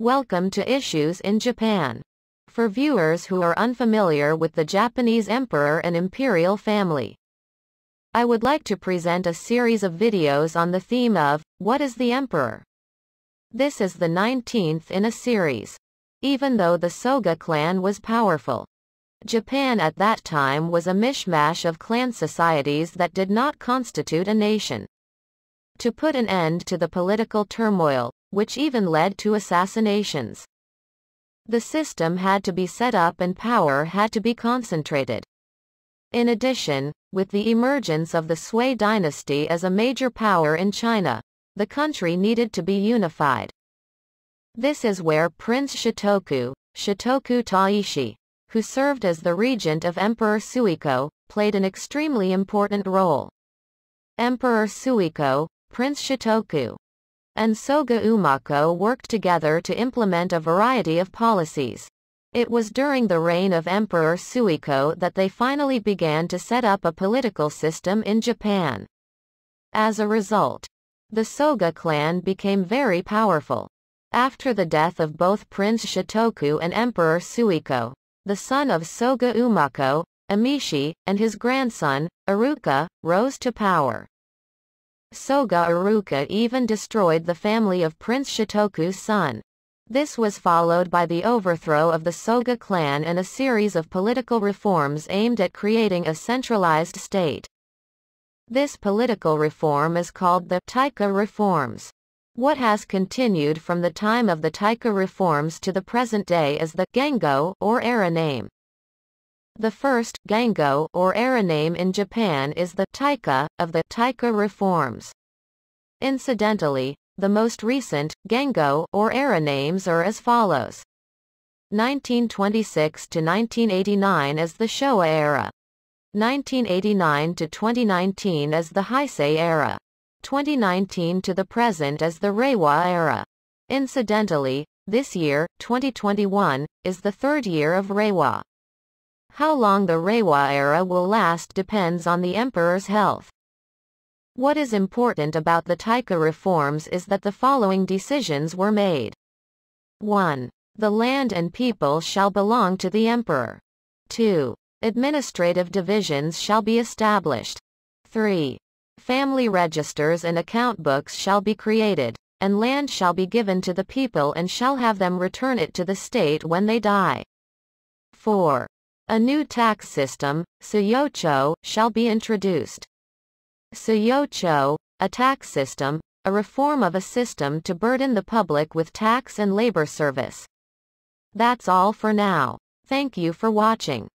Welcome to Issues in Japan. For viewers who are unfamiliar with the Japanese emperor and imperial family, I would like to present a series of videos on the theme of, What is the Emperor? This is the 19th in a series. Even though the Soga clan was powerful, Japan at that time was a mishmash of clan societies that did not constitute a nation. To put an end to the political turmoil, which even led to assassinations. The system had to be set up and power had to be concentrated. In addition, with the emergence of the Sui dynasty as a major power in China, the country needed to be unified. This is where Prince Shotoku, Shotoku Taishi, who served as the regent of Emperor Suiko, played an extremely important role. Emperor Suiko, Prince Shotoku, and Soga Umako worked together to implement a variety of policies. It was during the reign of Emperor Suiko that they finally began to set up a political system in Japan. As a result, the Soga clan became very powerful. After the death of both Prince Shotoku and Emperor Suiko, the son of Soga Umako, Emishi, and his grandson, Aruka, rose to power. Soga Aruka even destroyed the family of Prince Shotoku's son. This was followed by the overthrow of the Soga clan and a series of political reforms aimed at creating a centralized state. This political reform is called the Taika reforms. What has continued from the time of the Taika reforms to the present day is the Gengo, or era name. The first, Gango, or era name in Japan is the Taika, of the Taika reforms. Incidentally, the most recent, Gango, or era names are as follows. 1926 to 1989 is the Showa era. 1989 to 2019 is the Heisei era. 2019 to the present is the Reiwa era. Incidentally, this year, 2021, is the third year of Reiwa. How long the Reiwa era will last depends on the emperor's health. What is important about the Taika reforms is that the following decisions were made. 1. The land and people shall belong to the emperor. 2. Administrative divisions shall be established. 3. Family registers and account books shall be created, and land shall be given to the people and shall have them return it to the state when they die. 4. A new tax system, Suyocho, shall be introduced. Suyocho, a tax system, a reform of a system to burden the public with tax and labor service. That's all for now. Thank you for watching.